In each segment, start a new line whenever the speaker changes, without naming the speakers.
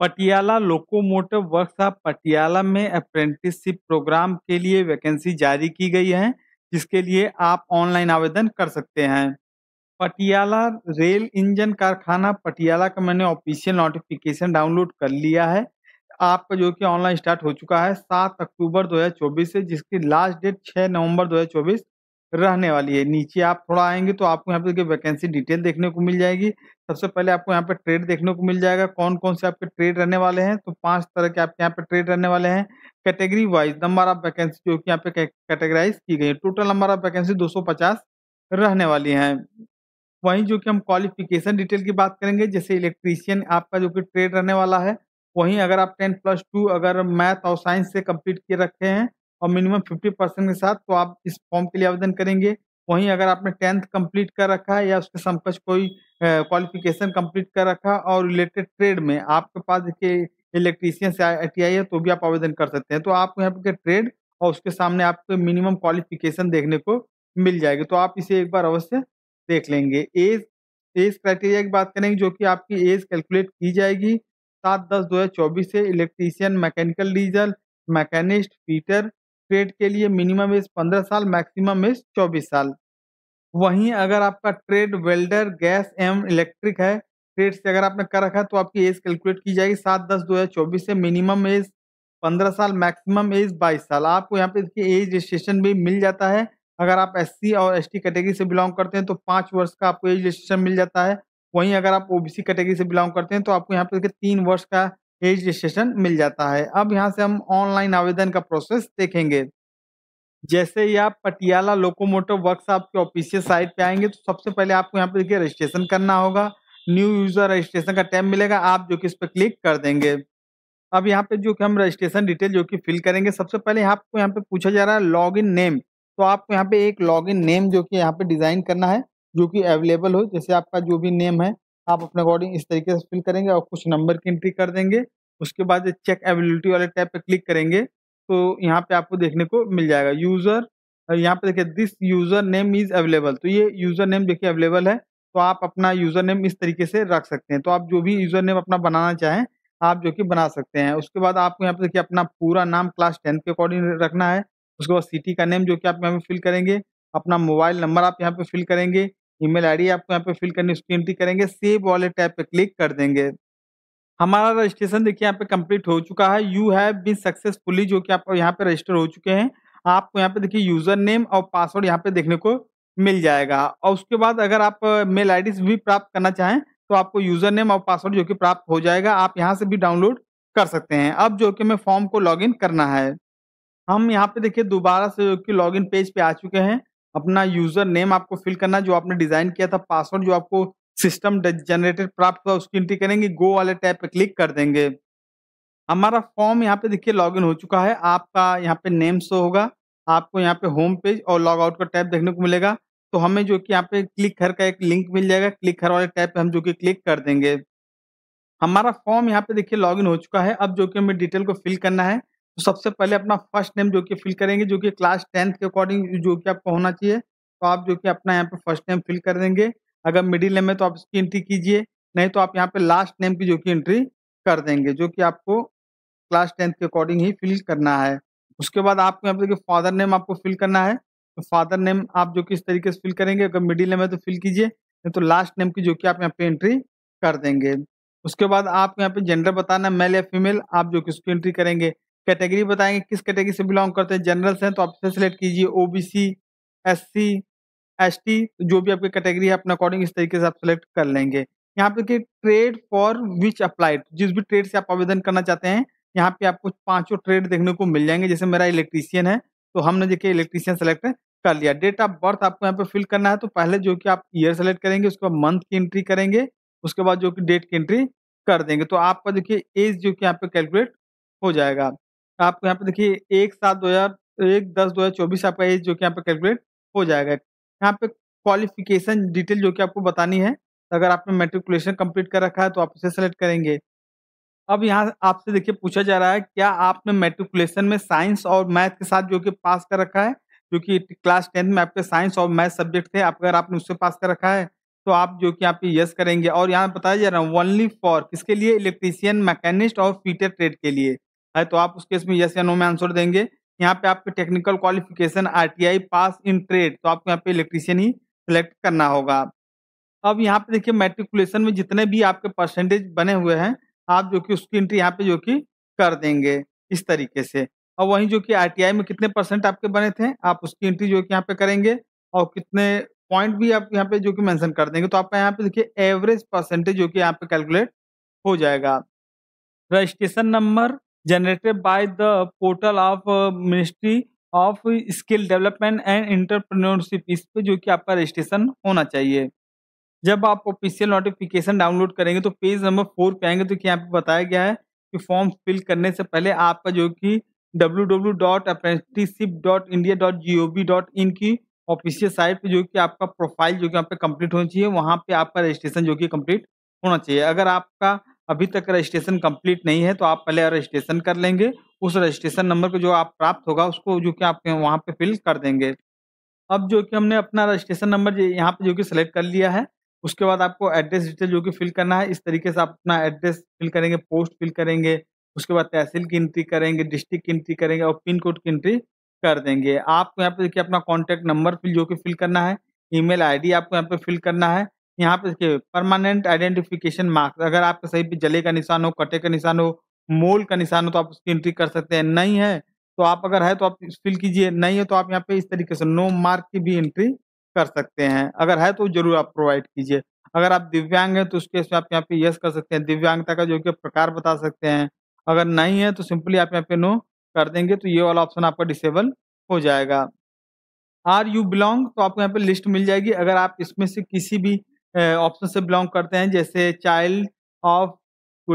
Patiala Locomotive Works of Patiala में apprenticeship programme के लिए वैकेंसी जारी की गई है जिसके लिए आप ऑनलाइन आवेदन कर सकते हैं पटियाला रेल इंजन कारखाना पटियाला का मैंने ऑफिशियल नोटिफिकेशन डाउनलोड कर लिया है आपका जो कि ऑनलाइन स्टार्ट हो चुका है सात अक्टूबर 2024 से जिसकी लास्ट डेट छः नवंबर 2024 रहने वाली है नीचे आप थोड़ा आएंगे तो आपको यहाँ पे वैकेंसी डिटेल देखने को मिल जाएगी सबसे पहले आपको यहाँ पे ट्रेड देखने को मिल जाएगा कौन कौन से आपके ट्रेड रहने वाले हैं तो पांच तरह के आपके यहाँ पे ट्रेड रहने वाले हैं category wise number of vacancy जो कि यहाँ पे कैटेगराइज की गई है टोटल नंबर ऑफ वैकेंसी 250 रहने वाली हैं वहीं जो कि हम क्वालिफिकेशन डिटेल की बात करेंगे जैसे इलेक्ट्रीशियन आपका जो कि ट्रेड रहने वाला है वहीं अगर आप टेन प्लस टू अगर मैथ और साइंस से कम्प्लीट किए रखे हैं और मिनिमम फिफ्टी परसेंट के साथ तो आप इस फॉर्म के लिए आवेदन करेंगे वहीं अगर आपने टेंथ कंप्लीट कर रखा है या उसके समकक्ष कोई क्वालिफिकेशन कंप्लीट कर रखा और रिलेटेड ट्रेड में आपके पास देखिए इलेक्ट्रीशियन से आई है तो भी आप आवेदन कर सकते हैं तो आप यहाँ पे ट्रेड और उसके सामने आपको मिनिमम क्वालिफिकेशन देखने को मिल जाएगी तो आप इसे एक बार अवश्य देख लेंगे एज एज क्राइटेरिया की बात करेंगे जो कि आपकी एज कैलकुलेट की जाएगी सात दस दो हज़ार चौबीस से electrician mechanical diesel machinist fitter trade के लिए मिनिमम एज पंद्रह साल मैक्सिमम एज चौबीस साल वहीं अगर आपका ट्रेड वेल्डर गैस एवं इलेक्ट्रिक है ट्रेड से अगर आपने कर रखा है तो आपकी एज कैलकुलेट की जाएगी सात दस दो हज़ार चौबीस से मिनिमम एज पंद्रह साल मैक्सिमम एज बाईस साल आपको यहाँ पे इसकी एज रजिस्ट्रेशन भी मिल जाता है अगर आप एस और एस कैटेगरी से बिलोंग करते हैं तो पाँच वर्ष का आपको एज रजिस्ट्रेशन मिल जाता है वहीं अगर आप ओबीसी कैटेगरी से बिलोंग करते हैं तो आपको यहाँ पे तीन वर्ष का एज रजिस्ट्रेशन मिल जाता है अब यहाँ से हम ऑनलाइन आवेदन का प्रोसेस देखेंगे जैसे ही आप पटियाला लोकोमोटिव वर्कशॉप के ऑफिशियल साइट पे आएंगे तो सबसे पहले आपको यहाँ पे देखिए रजिस्ट्रेशन करना होगा न्यू यूजर रजिस्ट्रेशन का टाइम मिलेगा आप जो कि इस पर क्लिक कर देंगे अब यहाँ पे जो कि हम रजिस्ट्रेशन डिटेल जो कि फिल करेंगे सबसे पहले आपको यहाँ पे पूछा जा रहा है लॉग इन नेम तो आपको यहाँ पे एक लॉग इन नेम जो कि यहाँ पे डिज़ाइन करना है जो कि अवेलेबल हो जैसे आपका जो भी नेम है आप अपने अकॉर्डिंग इस तरीके से फिल करेंगे और कुछ नंबर की एंट्री कर देंगे उसके बाद चेक एबिलिटी वाले टैब पे क्लिक करेंगे तो यहाँ पे आपको देखने को मिल जाएगा यूज़र यहाँ पे देखिए this user name is available तो ये यूज़र नेम देखिए अवेलेबल है तो आप अपना यूज़र नेम इस तरीके से रख सकते हैं तो आप जो भी यूज़र नेम अपना बनाना चाहें आप जो कि बना सकते हैं उसके बाद आपको यहाँ पे देखिए अपना पूरा नाम क्लास टेंथ के अकॉर्डिंग रखना है उसके बाद सिटी का नेम जो कि आप यहाँ पे फिल करेंगे अपना मोबाइल नंबर आप यहाँ पे फिल करेंगे ईमेल आईडी आपको यहाँ पे फिल करनी उसकी एंट्री करेंगे सेव वॉलेट टैप पे क्लिक कर देंगे हमारा रजिस्ट्रेशन देखिए यहाँ पे कंप्लीट हो चुका है यू हैव बीन सक्सेसफुली जो कि आप यहाँ पे रजिस्टर हो चुके हैं आपको यहाँ पे देखिए यूजर नेम और पासवर्ड यहाँ पे देखने को मिल जाएगा और उसके बाद अगर आप मेल आई भी प्राप्त करना चाहें तो आपको यूजर नेम और पासवर्ड जो कि प्राप्त हो जाएगा आप यहाँ से भी डाउनलोड कर सकते हैं अब जो कि हमें फॉर्म को लॉग करना है हम यहाँ पे देखिए दोबारा से जो कि लॉग पेज पे आ चुके हैं अपना यूजर नेम आपको फिल करना जो आपने डिजाइन किया था पासवर्ड जो आपको सिस्टम जनरेटेड प्राप्त हुआ उसकी एंट्री करेंगे गो वाले टैब पे क्लिक कर देंगे हमारा फॉर्म यहाँ पे देखिए लॉगिन हो चुका है आपका यहाँ पे नेम शो होगा आपको यहाँ पे होम पेज और लॉग आउट का टैब देखने को मिलेगा तो हमें जो कि यहाँ पे क्लिक हर का एक लिंक मिल जाएगा क्लिक हर वाले टैब पे हम जो कि क्लिक कर देंगे हमारा फॉर्म यहाँ पे देखिए लॉगिन हो चुका है अब जो कि हमें डिटेल को फिल करना है तो सबसे पहले अपना फर्स्ट नेम जो कि फिल करेंगे जो कि क्लास टेंथ के अकॉर्डिंग जो कि आपको होना चाहिए तो आप जो कि अपना यहाँ पे फर्स्ट नेम फिल कर देंगे अगर मिडिल नेम है तो आप इसकी एंट्री कीजिए नहीं तो आप यहाँ पे लास्ट नेम की जो कि एंट्री कर देंगे जो कि आपको क्लास टेंथ के अकॉर्डिंग ही फिल करना है उसके बाद आपको यहाँ पे देखिए फादर नेम आपको फिल करना है तो फादर नेम आप जो कि इस तरीके से फिल करेंगे अगर मिडिल नेम है तो फिल कीजिए नहीं तो लास्ट नेम की जो कि आप यहाँ पे एंट्री कर देंगे उसके बाद आपको यहाँ पे जेंडर बताना मेल या फीमेल आप जो कि उसकी एंट्री करेंगे कैटेगरी बताएंगे किस कैटेगरी से बिलोंग करते हैं जनरल्स हैं तो आप इसे सेलेक्ट कीजिए ओबीसी एससी एसटी जो भी आपकी कैटेगरी है अपने अकॉर्डिंग इस तरीके से आप सेलेक्ट कर लेंगे यहाँ पे देखिए ट्रेड फॉर विच अप्लाइड जिस भी ट्रेड से आप आवेदन करना चाहते हैं यहाँ पे आपको पांचों ट्रेड देखने को मिल जाएंगे जैसे मेरा इलेक्ट्रीशियन है तो हमने देखिए इलेक्ट्रीशियन सेलेक्ट कर लिया डेट ऑफ बर्थ आपको यहाँ पे फिल करना है तो पहले जो कि आप ईयर सेलेक्ट करेंगे उसके बाद मंथ की एंट्री करेंगे उसके बाद जो कि डेट की एंट्री कर देंगे तो आपका देखिए एज जो कि यहाँ पे कैलकुलेट हो जाएगा आप यहाँ पे देखिए एक सात दो हजार एक दस दो हजार चौबीस आपका एज जो कि यहाँ पे कैलकुलेट हो जाएगा यहाँ पे क्वालिफिकेशन डिटेल जो कि आपको बतानी है अगर आपने मेट्रिकुलेशन कंप्लीट कर रखा है तो आप उसे सेलेक्ट करेंगे अब यहाँ आपसे देखिए पूछा जा रहा है क्या आपने मेट्रिकुलेशन में साइंस और मैथ के साथ जो कि पास कर रखा है जो कि क्लास टेंथ में आपके साइंस और मैथ सब्जेक्ट थे आप अगर आपने उससे पास कर रखा है तो आप जो कि यहाँ पे यस करेंगे और यहाँ बताया जा रहा है ओनली फॉर किसके लिए इलेक्ट्रीशियन मैकेनिस्ट और फीटर ट्रेड के लिए है तो आप उस केस में यस या नो में आंसर देंगे यहाँ पे आपके technical qualification RTI pass in trade तो आपको यहाँ पे इलेक्ट्रीशियन ही सिलेक्ट करना होगा अब यहाँ पे देखिए मेट्रिकुलेशन में जितने भी आपके परसेंटेज बने हुए हैं आप जो कि उसकी एंट्री यहाँ पे जो कि कर देंगे इस तरीके से और वहीं जो कि आरटीआई में कितने परसेंट आपके बने थे आप उसकी एंट्री जो कि यहाँ पे करेंगे और कितने पॉइंट भी आप यहाँ पे जो कि मेंशन कर देंगे तो आपका यहाँ पे देखिए एवरेज परसेंटेज जो कि यहाँ पे कैलकुलेट हो जाएगा registration number generated by the portal of Ministry of Skill Development and Entrepreneurship इस पर जो कि आपका रजिस्ट्रेशन होना चाहिए जब आप ऑफिशियल नोटिफिकेशन डाउनलोड करेंगे तो पेज नंबर फोर पे आएंगे तो यहाँ पे बताया गया है कि फॉर्म फिल करने से पहले आपका जो कि www.apprenticeship.india.gov.in की ऑफिशियल साइट पे जो कि आपका प्रोफाइल जो कि यहाँ पे कंप्लीट होना चाहिए वहाँ पे आपका रजिस्ट्रेशन जो कि कंप्लीट होना चाहिए अगर आपका अभी तक रजिस्ट्रेशन कंप्लीट नहीं है तो आप पहले रजिस्ट्रेशन कर लेंगे उस रजिस्ट्रेशन नंबर को जो आप प्राप्त होगा उसको जो कि आप वहाँ पे फिल कर देंगे अब जो कि हमने अपना रजिस्ट्रेशन नंबर यहाँ पे जो कि सिलेक्ट कर लिया है उसके बाद आपको एड्रेस डिटेल जो कि फिल करना है इस तरीके से आप अपना एड्रेस फिल करेंगे पोस्ट फिल करेंगे उसके बाद तहसील की एंट्री करेंगे डिस्ट्रिक्ट की एंट्री करेंगे और पिन कोड की एंट्री कर देंगे आपको यहाँ पे देखिए अपना कॉन्टैक्ट नंबर फिल जो कि फिल करना है ईमेल आईडी आपको यहाँ पे फिल करना है यहाँ पे देखिए परमानेंट आइडेंटिफिकेशन मार्क्स अगर आपका सही पे जले का निशान हो कटे का निशान हो मोल का निशान हो तो आप उसकी एंट्री कर सकते हैं नहीं है तो आप अगर है तो आप फिल कीजिए नहीं है तो आप यहाँ पे इस तरीके से नो मार्क की भी एंट्री कर सकते हैं अगर है तो जरूर आप प्रोवाइड कीजिए अगर आप दिव्यांग हैं तो उसके इसमें आप यहाँ पे यस कर सकते हैं दिव्यांगता का जो कि प्रकार बता सकते हैं अगर नहीं है तो सिंपली आप यहाँ पे नो कर देंगे तो ये वाला ऑप्शन आपका डिसेबल हो जाएगा आर यू बिलोंग तो आपको यहाँ पे लिस्ट मिल जाएगी अगर आप इसमें से किसी भी ऑप्शन से बिलोंग करते हैं जैसे child of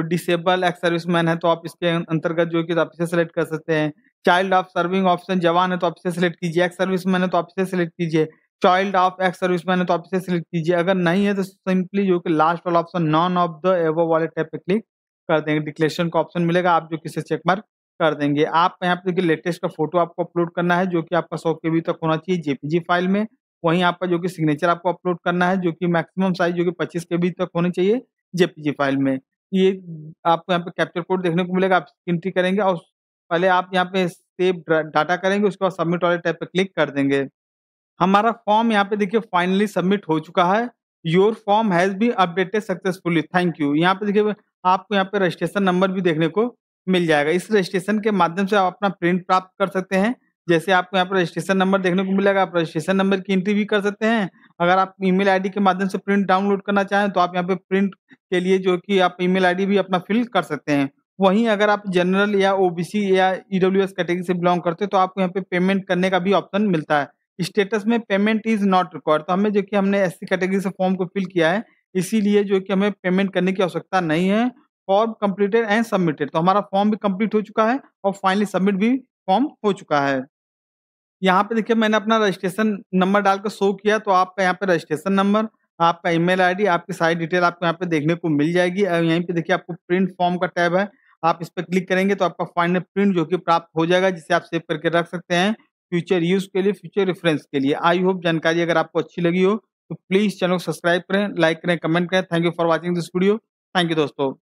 disable ex serviceman है तो आप इसके अं-, अंतर्गत जो कि तो आप इसे सेलेक्ट कर सकते हैं चाइल्ड ऑफ सर्विंग ऑप्शन जवान है तो आप इसे सेलेक्ट कीजिए एक्स सर्विस मैन है तो आप इसे सेलेक्ट कीजिए child of ex serviceman है तो आप इसे सेलेक्ट कीजिए अगर नहीं है तो सिंपली जो कि लास्ट वाला ऑप्शन नॉन ऑफ द एवो वाले टाइप पर क्लिक कर देंगे डिक्लेरेशन का ऑप्शन मिलेगा आप जो किसे चेक मार्क कर देंगे आप यहाँ पे लेटेस्ट का फोटो आपको अपलोड करना है जो कि आपका सौ के बी तक होना चाहिए जेपीजी फाइल में वहीं आपका जो कि सिग्नेचर आपको अपलोड करना है जो कि मैक्सिमम साइज जो कि 25 के बी तक होनी चाहिए जेपीजी फाइल में ये आपको यहाँ पे कैप्चर कोड देखने को मिलेगा आप एंट्री करेंगे और पहले आप यहाँ पे सेव डाटा करेंगे उसके बाद सबमिट वाले टाइप पे क्लिक कर देंगे हमारा फॉर्म यहाँ पे देखिए फाइनली सबमिट हो चुका है your form has be updated successfully thank you यहाँ पे देखिए आपको यहाँ पे रजिस्ट्रेशन नंबर भी देखने को मिल जाएगा इस रजिस्ट्रेशन के माध्यम से आप अपना प्रिंट प्राप्त कर सकते हैं जैसे आपको यहाँ पर रजिस्ट्रेशन नंबर देखने को मिलेगा आप रजिस्ट्रेशन नंबर की एंट्री भी कर सकते हैं अगर आप ईमेल आईडी के माध्यम से प्रिंट डाउनलोड करना चाहें तो आप यहाँ पे प्रिंट के लिए जो कि आप ईमेल आईडी भी अपना फिल कर सकते हैं वहीं अगर आप जनरल या ओबीसी या ईडब्ल्यू e कैटेगरी से बिलोंग करते हैं तो आपको यहाँ पे पेमेंट करने का भी ऑप्शन मिलता है स्टेटस में पेमेंट इज नॉट रिक्वायर्ड तो हमें जो कि हमने एस कैटेगरी से फॉर्म को फिल किया है इसीलिए जो कि हमें पेमेंट करने की आवश्यकता नहीं है फॉर्म कंप्लीटेड एंड सबमिटेड तो हमारा फॉर्म भी कंप्लीट हो चुका है और फाइनली सबमिट भी फॉर्म हो चुका है यहाँ पे देखिए मैंने अपना रजिस्ट्रेशन नंबर डालकर शो किया तो आपका यहाँ पे रजिस्ट्रेशन नंबर आपका ईमेल आईडी आपकी सारी डिटेल आपको यहाँ पे देखने को मिल जाएगी और यहीं पे देखिए आपको प्रिंट फॉर्म का टैब है आप इस पर क्लिक करेंगे तो आपका फाइनल प्रिंट जो कि प्राप्त हो जाएगा जिसे आप सेव करके रख सकते हैं फ्यूचर यूज के लिए फ्यूचर रेफरेंस के लिए आई होप जानकारी अगर आपको अच्छी लगी हो तो प्लीज़ चैनल को सब्सक्राइब करें लाइक करें कमेंट करें thank you for watching this video thank you दोस्तों